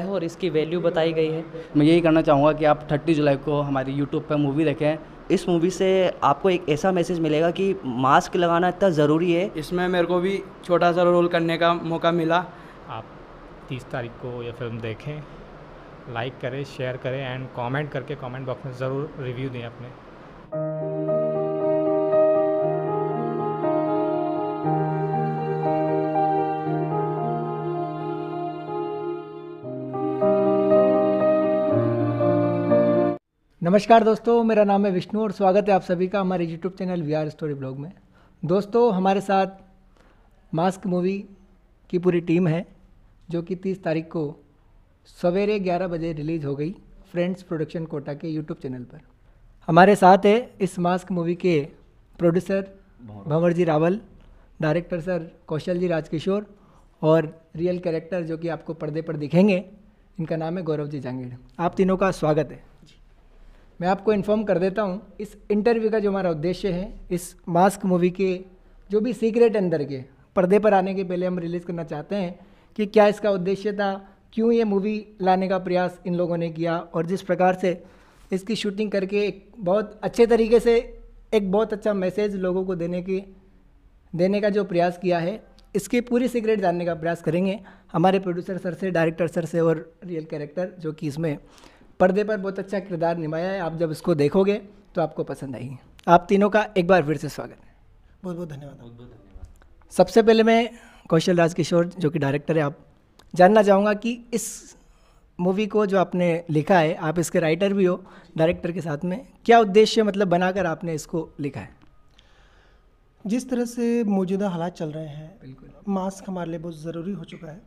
है और इसकी वैल्यू बताई गई है मैं यही करना चाहूँगा कि आप 30 जुलाई को हमारी यूट्यूब पर मूवी देखें इस मूवी से आपको एक ऐसा मैसेज मिलेगा कि मास्क लगाना इतना ज़रूरी है इसमें मेरे को भी छोटा सा रोल करने का मौका मिला आप तीस तारीख को यह फिल्म देखें लाइक करें शेयर करें एंड कमेंट करके कमेंट बॉक्स में ज़रूर रिव्यू दें अपने नमस्कार दोस्तों मेरा नाम है विष्णु और स्वागत है आप सभी का हमारे YouTube channel we are story blog में दोस्तों हमारे साथ मास्क मूवी की पूरी टीम है जो कि 30 तारीख को सवेरे 11 बजे रिलीज़ हो गई फ्रेंड्स प्रोडक्शन कोटा के यूट्यूब चैनल पर हमारे साथ है इस मास्क मूवी के producer Bhanwar ji Rawal director sir Kaushal ji Rajkishore और रियल कैरेक्टर जो कि आपको पर्दे पर दिखेंगे इनका नाम है गौरव जी जांगीड़ आप तीनों का स्वागत है मैं आपको इन्फॉर्म कर देता हूँ इस इंटरव्यू का जो हमारा उद्देश्य है इस मास्क मूवी के जो भी सीक्रेट अंदर के पर्दे पर आने के पहले हम रिलीज़ करना चाहते हैं कि क्या इसका उद्देश्य था क्यों ये मूवी लाने का प्रयास इन लोगों ने किया और जिस प्रकार से इसकी शूटिंग करके एक बहुत अच्छे तरीके से एक बहुत अच्छा मैसेज लोगों को देने की देने का जो प्रयास किया है इसकी पूरी सीक्रेट जानने का प्रयास करेंगे हमारे प्रोड्यूसर सर से डायरेक्टर सर से और रियल कैरेक्टर जो कि इसमें पर्दे पर बहुत अच्छा किरदार निभाया है आप जब इसको देखोगे तो आपको पसंद आएगी आप तीनों का एक बार फिर से स्वागत है बहुत बहुत धन्यवाद बहुत बहुत धन्यवाद सबसे पहले मैं कौशल राज किशोर जो कि डायरेक्टर है आप जानना चाहूँगा कि इस मूवी को जो आपने लिखा है आप इसके राइटर भी हो डायरेक्टर के साथ में क्या उद्देश्य मतलब बनाकर आपने इसको लिखा है जिस तरह से मौजूदा हालात चल रहे हैं बिल्कुल मास्क हमारे लिए बहुत ज़रूरी हो चुका है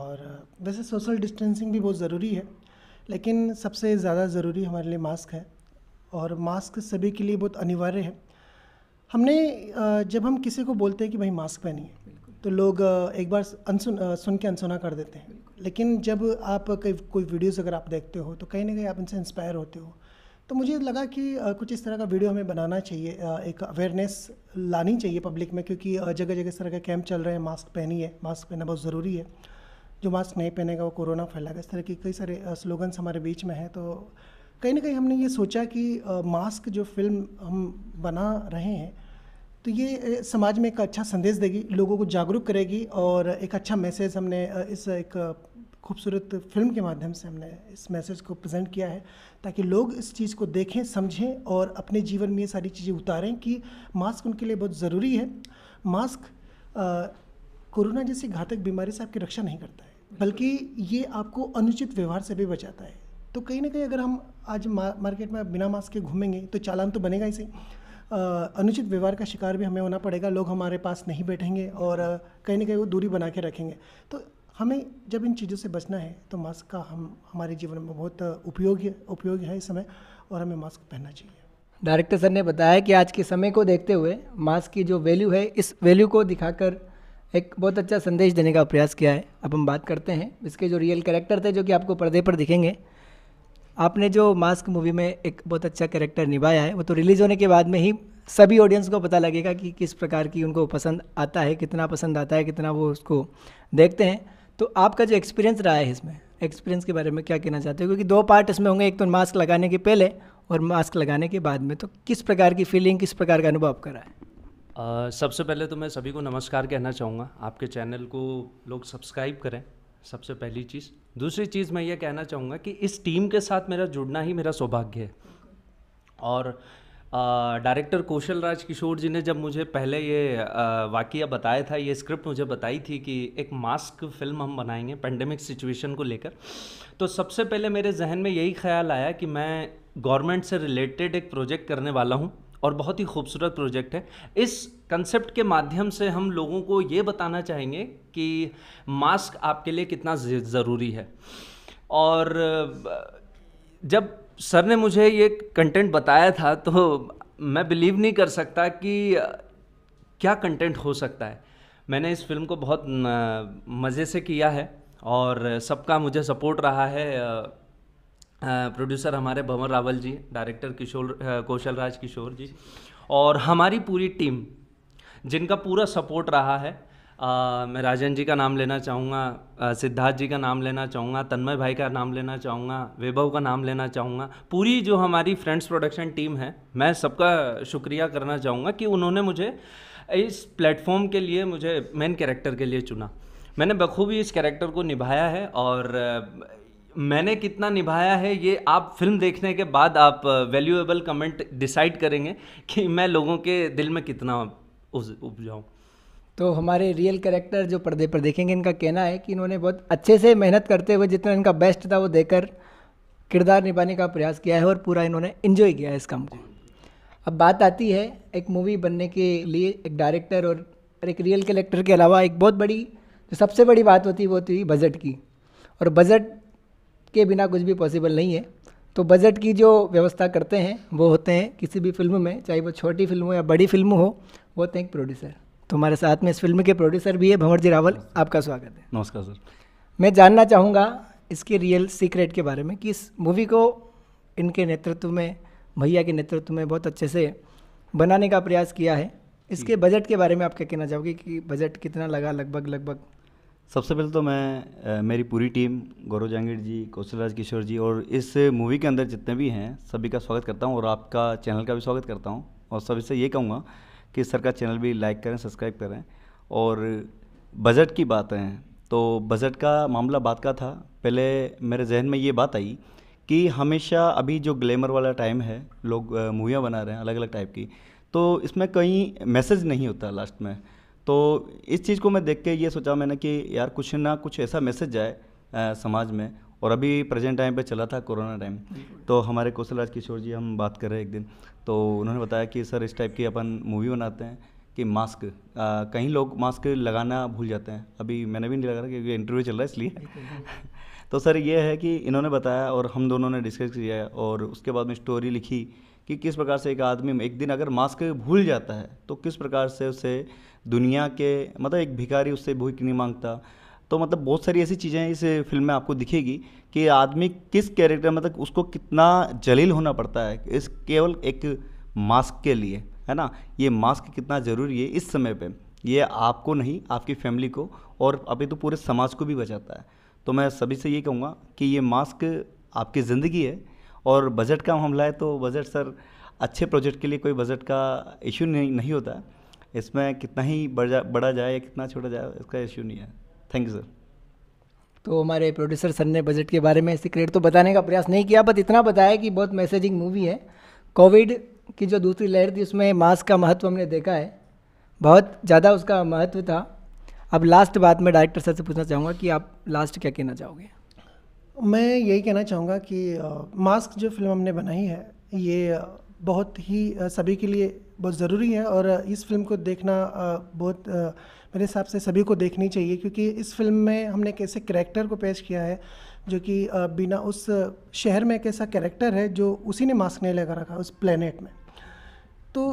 और वैसे सोशल डिस्टेंसिंग भी बहुत ज़रूरी है लेकिन सबसे ज़्यादा ज़रूरी हमारे लिए मास्क है और मास्क सभी के लिए बहुत अनिवार्य है हमने जब हम किसी को बोलते हैं कि भाई मास्क पहनिए तो लोग एक बार अनसुन सुन के अनसुना कर देते हैं लेकिन जब आप कोई कोई वीडियोस अगर आप देखते हो तो कहीं ना कहीं आप इनसे इंस्पायर होते हो तो मुझे लगा कि कुछ इस तरह का वीडियो हमें बनाना चाहिए एक अवेयरनेस लानी चाहिए पब्लिक में क्योंकि जगह जगह इस तरह के कैंप चल रहे हैं मास्क है मास्क पहनना बहुत ज़रूरी है जो मास्क नहीं पहनेगा वो कोरोना फैलाएगा इस तरह के कई सारे स्लोगन्स हमारे बीच में हैं तो कहीं ना कहीं हमने ये सोचा कि मास्क जो फिल्म हम बना रहे हैं तो ये समाज में एक अच्छा संदेश देगी लोगों को जागरूक करेगी और एक अच्छा मैसेज हमने इस एक खूबसूरत फिल्म के माध्यम से हमने इस मैसेज को प्रेजेंट किया है ताकि लोग इस चीज़ को देखें समझें और अपने जीवन में ये सारी चीज़ें उतारें कि मास्क उनके लिए बहुत ज़रूरी है मास्क कोरोना जैसी घातक बीमारी से आपकी रक्षा नहीं करता है बल्कि ये आपको अनुचित व्यवहार से भी बचाता है तो कहीं ना कहीं अगर हम आज मार्केट में बिना मास्क के घूमेंगे तो चालान तो बनेगा ही सही अनुचित व्यवहार का शिकार भी हमें होना पड़ेगा लोग हमारे पास नहीं बैठेंगे और कहीं ना कहीं वो दूरी बना के रखेंगे तो हमें जब इन चीज़ों से बचना है तो मास्क का हम हमारे जीवन में बहुत उपयोगी उपयोगी है इस समय और हमें मास्क पहनना चाहिए डायरेक्टर सर ने बताया कि आज के समय को देखते हुए मास्क की जो वैल्यू है इस वैल्यू को दिखाकर एक बहुत अच्छा संदेश देने का प्रयास किया है अब हम बात करते हैं इसके जो रियल कैरेक्टर थे जो कि आपको पर्दे पर दिखेंगे आपने जो मास्क मूवी में एक बहुत अच्छा कैरेक्टर निभाया है वो तो रिलीज़ होने के बाद में ही सभी ऑडियंस को पता लगेगा कि किस प्रकार की उनको पसंद आता है कितना पसंद आता है कितना वो उसको देखते हैं तो आपका जो एक्सपीरियंस रहा है इसमें एक्सपीरियंस के बारे में क्या कहना चाहते हो क्योंकि दो पार्ट इसमें होंगे एक तो मास्क लगाने के पहले और मास्क लगाने के बाद में तो किस प्रकार की फीलिंग किस प्रकार का अनुभव रहा है सबसे पहले तो मैं सभी को नमस्कार कहना चाहूँगा आपके चैनल को लोग सब्सक्राइब करें सबसे पहली चीज़ दूसरी चीज़ मैं ये कहना चाहूँगा कि इस टीम के साथ मेरा जुड़ना ही मेरा सौभाग्य है और डायरेक्टर कौशल राज किशोर जी ने जब मुझे पहले ये वाक्य बताया था ये स्क्रिप्ट मुझे बताई थी कि एक मास्क फिल्म हम बनाएंगे पेंडेमिक सिचुएशन को लेकर तो सबसे पहले मेरे जहन में यही ख्याल आया कि मैं गवर्नमेंट से रिलेटेड एक प्रोजेक्ट करने वाला हूँ और बहुत ही खूबसूरत प्रोजेक्ट है इस कंसेप्ट के माध्यम से हम लोगों को ये बताना चाहेंगे कि मास्क आपके लिए कितना ज़रूरी है और जब सर ने मुझे ये कंटेंट बताया था तो मैं बिलीव नहीं कर सकता कि क्या कंटेंट हो सकता है मैंने इस फिल्म को बहुत मज़े से किया है और सबका मुझे सपोर्ट रहा है प्रोड्यूसर हमारे भंवर रावल जी डायरेक्टर किशोर कौशल राज किशोर जी और हमारी पूरी टीम जिनका पूरा सपोर्ट रहा है आ, मैं राजन जी का नाम लेना चाहूँगा सिद्धार्थ जी का नाम लेना चाहूँगा तन्मय भाई का नाम लेना चाहूँगा वैभव का नाम लेना चाहूँगा पूरी जो हमारी फ्रेंड्स प्रोडक्शन टीम है मैं सबका शुक्रिया करना चाहूँगा कि उन्होंने मुझे इस प्लेटफॉर्म के लिए मुझे मेन कैरेक्टर के लिए चुना मैंने बखूबी इस कैरेक्टर को निभाया है और मैंने कितना निभाया है ये आप फिल्म देखने के बाद आप वैल्यूएबल कमेंट डिसाइड करेंगे कि मैं लोगों के दिल में कितना उपजाऊँ तो हमारे रियल करेक्टर जो पर्दे पर देखेंगे इनका कहना है कि इन्होंने बहुत अच्छे से मेहनत करते हुए जितना इनका बेस्ट था वो देकर किरदार निभाने का प्रयास किया है और पूरा इन्होंने इन्जॉय किया है इस काम को अब बात आती है एक मूवी बनने के लिए एक डायरेक्टर और एक रियल करेक्टर के अलावा एक बहुत बड़ी जो सबसे बड़ी बात होती है वो होती है बजट की और बजट के बिना कुछ भी पॉसिबल नहीं है तो बजट की जो व्यवस्था करते हैं वो होते हैं किसी भी फिल्म में चाहे वो छोटी फिल्म हो या बड़ी फिल्म हो वो होते हैं प्रोड्यूसर तो हमारे साथ में इस फिल्म के प्रोड्यूसर भी है भंवर जी रावल आपका स्वागत है नमस्कार सर मैं जानना चाहूँगा इसके रियल सीक्रेट के बारे में कि इस मूवी को इनके नेतृत्व में भैया के नेतृत्व में बहुत अच्छे से बनाने का प्रयास किया है इसके बजट के बारे में आप क्या कहना चाहोगे कि बजट कितना लगा लगभग लगभग सबसे पहले तो मैं आ, मेरी पूरी टीम गौरव जहांगीर जी कौशल राज किशोर जी और इस मूवी के अंदर जितने भी हैं सभी का स्वागत करता हूँ और आपका चैनल का भी स्वागत करता हूँ और सभी से ये कहूँगा कि सर का चैनल भी लाइक करें सब्सक्राइब करें और बजट की बात है तो बजट का मामला बात का था पहले मेरे जहन में ये बात आई कि हमेशा अभी जो ग्लैमर वाला टाइम है लोग मूवियाँ बना रहे हैं अलग अलग टाइप की तो इसमें कहीं मैसेज नहीं होता लास्ट में तो इस चीज़ को मैं देख के ये सोचा मैंने कि यार कुछ ना कुछ ऐसा मैसेज जाए समाज में और अभी प्रेजेंट टाइम पे चला था कोरोना टाइम तो हमारे कौशल राज किशोर जी हम बात कर रहे हैं एक दिन तो उन्होंने बताया कि सर इस टाइप की अपन मूवी बनाते हैं कि मास्क आ, कहीं लोग मास्क लगाना भूल जाते हैं अभी मैंने भी नहीं लगा रहा क्योंकि इंटरव्यू चल रहा है इसलिए तो सर ये है कि इन्होंने बताया और हम दोनों ने डिस्कस किया और उसके बाद में स्टोरी लिखी कि किस प्रकार से एक आदमी एक दिन अगर मास्क भूल जाता है तो किस प्रकार से उसे दुनिया के मतलब एक भिखारी उससे भूख नहीं मांगता तो मतलब बहुत सारी ऐसी चीज़ें इस फिल्म में आपको दिखेगी कि आदमी किस कैरेक्टर मतलब उसको कितना जलील होना पड़ता है इस केवल एक मास्क के लिए है ना ये मास्क कितना ज़रूरी है इस समय पे ये आपको नहीं आपकी फैमिली को और अभी तो पूरे समाज को भी बचाता है तो मैं सभी से ये कहूँगा कि ये मास्क आपकी ज़िंदगी है और बजट का मामला है तो बजट सर अच्छे प्रोजेक्ट के लिए कोई बजट का इशू नहीं नहीं होता इसमें कितना ही बड़ा बढ़ा जाए या कितना छोटा जाए इसका इश्यू नहीं है थैंक यू सर तो हमारे प्रोड्यूसर सर ने बजट के बारे में सीक्रेट तो बताने का प्रयास नहीं किया बट इतना बताया कि बहुत मैसेजिंग मूवी है कोविड की जो दूसरी लहर थी उसमें मास्क का महत्व हमने देखा है बहुत ज़्यादा उसका महत्व था अब लास्ट बात मैं डायरेक्टर सर से पूछना चाहूँगा कि आप लास्ट क्या कहना चाहोगे मैं यही कहना चाहूँगा कि आ, मास्क जो फिल्म हमने बनाई है ये बहुत ही सभी के लिए बहुत ज़रूरी है और इस फिल्म को देखना बहुत मेरे हिसाब से सभी को देखनी चाहिए क्योंकि इस फिल्म में हमने कैसे करेक्टर को पेश किया है जो कि बिना उस शहर में एक ऐसा कैरेक्टर है जो उसी ने मास्क नहीं लगा रखा उस प्लेनेट में तो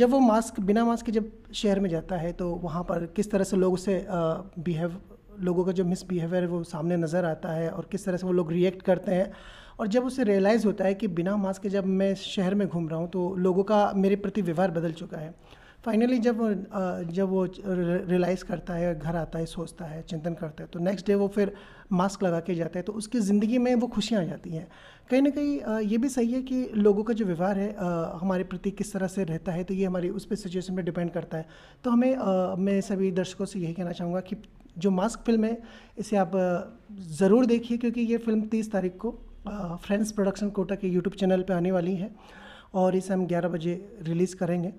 जब वो मास्क बिना मास्क के जब शहर में जाता है तो वहाँ पर किस तरह से लोग उसे बिहेव लोगों का जो मिसबिहेवियर है वो सामने नज़र आता है और किस तरह से वो लोग रिएक्ट करते हैं और जब उसे रियलाइज़ होता है कि बिना मास्क के जब मैं शहर में घूम रहा हूँ तो लोगों का मेरे प्रति व्यवहार बदल चुका है फाइनली जब जब वो रियलाइज़ करता है घर आता है सोचता है चिंतन करता है तो नेक्स्ट डे वो फिर मास्क लगा के जाता है तो उसकी ज़िंदगी में वो खुशियाँ आ जाती हैं कहीं ना कहीं ये भी सही है कि लोगों का जो व्यवहार है हमारे प्रति किस तरह से रहता है तो ये हमारी उस पर सिचुएशन पर डिपेंड करता है तो हमें मैं सभी दर्शकों से यही कहना चाहूँगा कि जो मास्क फिल्म है इसे आप ज़रूर देखिए क्योंकि ये फिल्म तीस तारीख को फ्रेंड्स प्रोडक्शन कोटा के यूट्यूब चैनल पे आने वाली है और इसे हम 11 बजे रिलीज़ करेंगे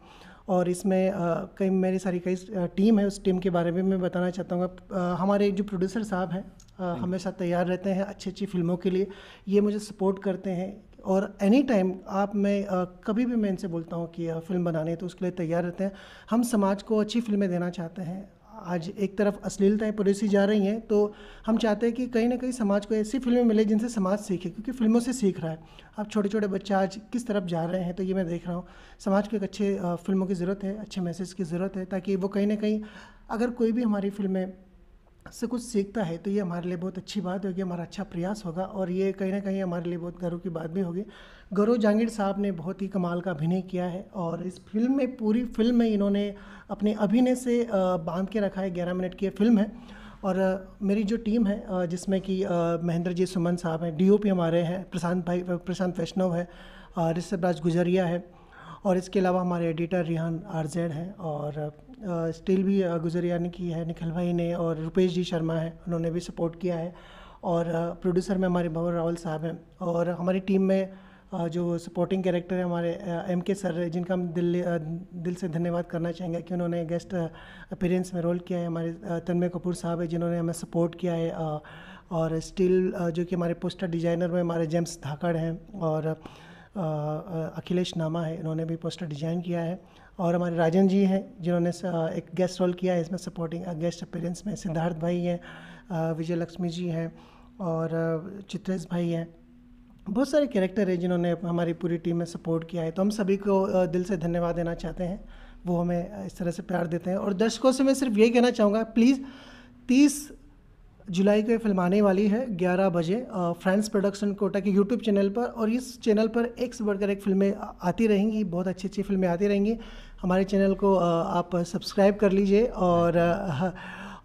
और इसमें कई मेरी सारी कई टीम है उस टीम के बारे में मैं बताना चाहता हूँ हमारे जो प्रोड्यूसर साहब हैं हम्म। हमेशा तैयार रहते हैं अच्छी अच्छी फिल्मों के लिए ये मुझे सपोर्ट करते हैं और एनी टाइम आप मैं आ, कभी भी मैं इनसे बोलता हूँ कि आ, फिल्म बनाने तो उसके लिए तैयार रहते हैं हम समाज को अच्छी फिल्में देना चाहते हैं आज एक तरफ अश्लीलताएँ परोसी जा रही हैं तो हम चाहते हैं कि कहीं ना कहीं समाज को ऐसी फिल्में मिले जिनसे समाज सीखे क्योंकि फिल्मों से सीख रहा है अब छोटे छोटे बच्चे आज किस तरफ जा रहे हैं तो ये मैं देख रहा हूँ समाज को एक अच्छे फिल्मों की ज़रूरत है अच्छे मैसेज की ज़रूरत है ताकि वो कहीं ना कहीं अगर कोई भी हमारी फिल्में से कुछ सीखता है तो ये हमारे लिए बहुत अच्छी बात होगी हमारा अच्छा प्रयास होगा और ये कहीं ना कहीं हमारे लिए बहुत गर्व की बात भी होगी गौरव जहांगीर साहब ने बहुत ही कमाल का अभिनय किया है और इस फिल्म में पूरी फिल्म में इन्होंने अपने अभिनय से बांध के रखा है ग्यारह मिनट की फिल्म है और मेरी जो टीम है जिसमें कि महेंद्र जी सुमन साहब हैं पी हमारे हैं प्रशांत भाई प्रशांत वैष्णव है ऋषभ राज गुजरिया है और इसके अलावा हमारे एडिटर रिहान आरजेड हैं और स्टील भी गुजरियानी की है निखिल भाई ने और रुपेश जी शर्मा है उन्होंने भी सपोर्ट किया है और प्रोड्यूसर में हमारे भवन रावल साहब हैं और हमारी टीम में जो सपोर्टिंग कैरेक्टर है हमारे एम के सर जिनका हम दिल दिल से धन्यवाद करना चाहेंगे कि उन्होंने गेस्ट अपीरेंस में रोल किया है हमारे तन्मय कपूर साहब है जिन्होंने हमें सपोर्ट किया है और स्टील जो कि हमारे पोस्टर डिजाइनर में हमारे जेम्स धाकड़ हैं और अखिलेश नामा है इन्होंने भी पोस्टर डिजाइन किया है और हमारे राजन जी हैं जिन्होंने एक गेस्ट रोल किया है इसमें सपोर्टिंग गेस्ट अपेरेंस में सिद्धार्थ भाई हैं विजय लक्ष्मी जी हैं और चित्रेश भाई हैं बहुत सारे कैरेक्टर हैं जिन्होंने हमारी पूरी टीम में सपोर्ट किया है तो हम सभी को दिल से धन्यवाद देना चाहते हैं वो हमें इस तरह से प्यार देते हैं और दर्शकों से मैं सिर्फ यही कहना चाहूँगा प्लीज़ तीस जुलाई को फिल्म आने वाली है 11 बजे फ्रांस प्रोडक्शन कोटा के यूट्यूब चैनल पर और इस चैनल पर एक से बढ़कर एक फिल्में आती रहेंगी बहुत अच्छी अच्छी फिल्में आती रहेंगी हमारे चैनल को आप सब्सक्राइब कर लीजिए और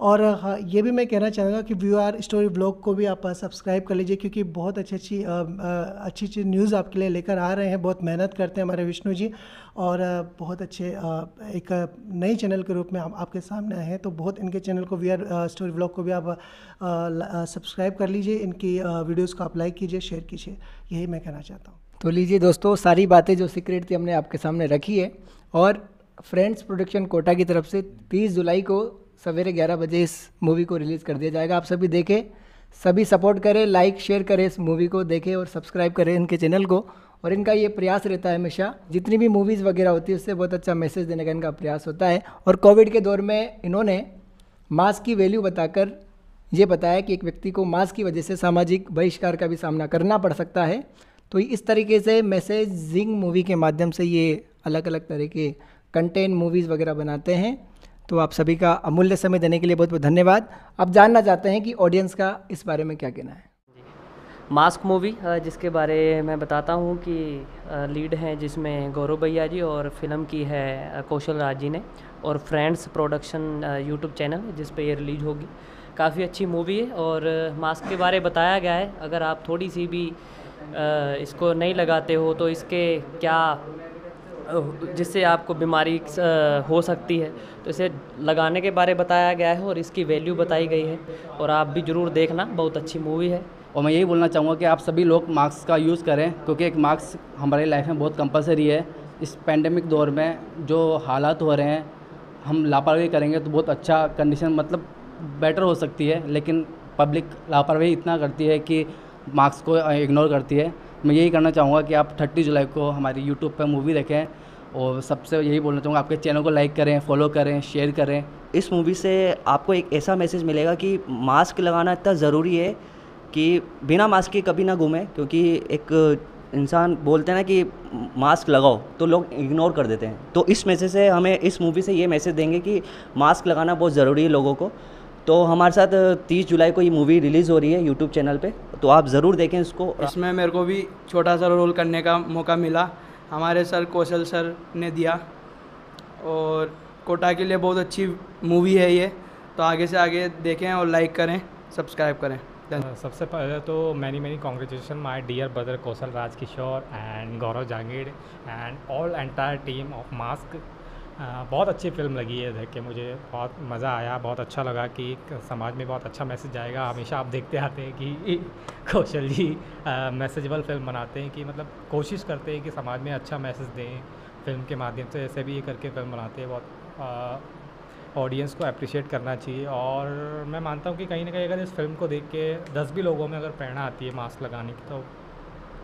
और हाँ, ये भी मैं कहना चाहूँगा कि व्यू आर स्टोरी ब्लॉग को भी आप सब्सक्राइब कर लीजिए क्योंकि बहुत अच्छी अच्छी अच्छी अच्छी न्यूज़ आपके लिए लेकर आ रहे हैं बहुत मेहनत करते हैं हमारे विष्णु जी और बहुत अच्छे एक नए चैनल के रूप में हम आपके सामने आए हैं तो बहुत इनके चैनल को वी आर स्टोरी ब्लॉग को भी आप सब्सक्राइब कर लीजिए इनकी वीडियोज़ को आप लाइक कीजिए शेयर कीजिए यही मैं कहना चाहता हूँ तो लीजिए दोस्तों सारी बातें जो सीक्रेट थी हमने आपके सामने रखी है और फ्रेंड्स प्रोडक्शन कोटा की तरफ से 30 जुलाई को सवेरे ग्यारह बजे इस मूवी को रिलीज़ कर दिया जाएगा आप सभी देखें सभी सपोर्ट करें लाइक शेयर करें इस मूवी को देखें और सब्सक्राइब करें इनके चैनल को और इनका ये प्रयास रहता है हमेशा जितनी भी मूवीज़ वगैरह होती है उससे बहुत अच्छा मैसेज देने का इनका प्रयास होता है और कोविड के दौर में इन्होंने मास्क की वैल्यू बताकर ये बताया कि एक व्यक्ति को मास्क की वजह से सामाजिक बहिष्कार का भी सामना करना पड़ सकता है तो इस तरीके से मैसेजिंग मूवी के माध्यम से ये अलग अलग तरह के कंटेंट मूवीज़ वगैरह बनाते हैं तो आप सभी का अमूल्य समय देने के लिए बहुत बहुत धन्यवाद अब जानना चाहते हैं कि ऑडियंस का इस बारे में क्या कहना है मास्क मूवी जिसके बारे में बताता हूँ कि लीड हैं जिसमें गौरव भैया जी और फिल्म की है कौशल राज जी ने और फ्रेंड्स प्रोडक्शन यूट्यूब चैनल जिस पर ये रिलीज होगी काफ़ी अच्छी मूवी है और मास्क के बारे बताया गया है अगर आप थोड़ी सी भी इसको नहीं लगाते हो तो इसके क्या जिससे आपको बीमारी हो सकती है तो इसे लगाने के बारे बताया गया है और इसकी वैल्यू बताई गई है और आप भी ज़रूर देखना बहुत अच्छी मूवी है और मैं यही बोलना चाहूँगा कि आप सभी लोग मास्क का यूज़ करें क्योंकि एक मास्क हमारी लाइफ में बहुत कंपलसरी है इस पैंडमिक दौर में जो हालात हो रहे हैं हम लापरवाही करेंगे तो बहुत अच्छा कंडीशन मतलब बेटर हो सकती है लेकिन पब्लिक लापरवाही इतना करती है कि मास्क को इग्नोर करती है मैं यही करना चाहूँगा कि आप थर्टी जुलाई को हमारी यूट्यूब पर मूवी देखें और सबसे यही बोलना चाहूँगा आपके चैनल को लाइक करें फॉलो करें शेयर करें इस मूवी से आपको एक ऐसा मैसेज मिलेगा कि मास्क लगाना इतना ज़रूरी है कि बिना मास्क के कभी ना घूमें क्योंकि एक इंसान बोलते हैं ना कि मास्क लगाओ तो लोग इग्नोर कर देते हैं तो इस मैसेज से हमें इस मूवी से ये मैसेज देंगे कि मास्क लगाना बहुत ज़रूरी है लोगों को तो हमारे साथ 30 जुलाई को ये मूवी रिलीज़ हो रही है यूट्यूब चैनल पे तो आप ज़रूर देखें इसको इसमें मेरे को भी छोटा सा रोल करने का मौका मिला हमारे सर कौशल सर ने दिया और कोटा के लिए बहुत अच्छी मूवी है ये तो आगे से आगे देखें और लाइक करें सब्सक्राइब करें सबसे पहले तो many many congratulation my dear brother Kaushal Raj Kishore and Gaurav Jangir and all entire team of mask हाँ, बहुत अच्छी फिल्म लगी है देख के मुझे बहुत मज़ा आया बहुत अच्छा लगा कि समाज में बहुत अच्छा मैसेज जाएगा हमेशा आप देखते आते हैं कि कौशल जी मैसेजबल फिल्म बनाते हैं कि मतलब कोशिश करते हैं कि समाज में अच्छा मैसेज दें फिल्म के माध्यम से ऐसे भी ये करके फिल्म बनाते हैं बहुत ऑडियंस को अप्रिशिएट करना चाहिए और मैं मानता हूँ कि कहीं ना कहीं अगर इस फिल्म को देख के दस भी लोगों में अगर प्रेरणा आती है मास्क लगाने की तो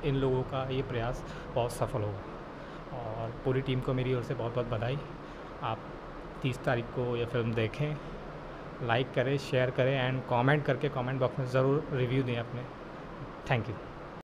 इन लोगों का ये प्रयास बहुत सफल होगा और पूरी टीम को मेरी ओर से बहुत बहुत बधाई आप तीस तारीख को यह फिल्म देखें लाइक करें शेयर करें एंड कमेंट करके कमेंट बॉक्स में ज़रूर रिव्यू दें अपने थैंक यू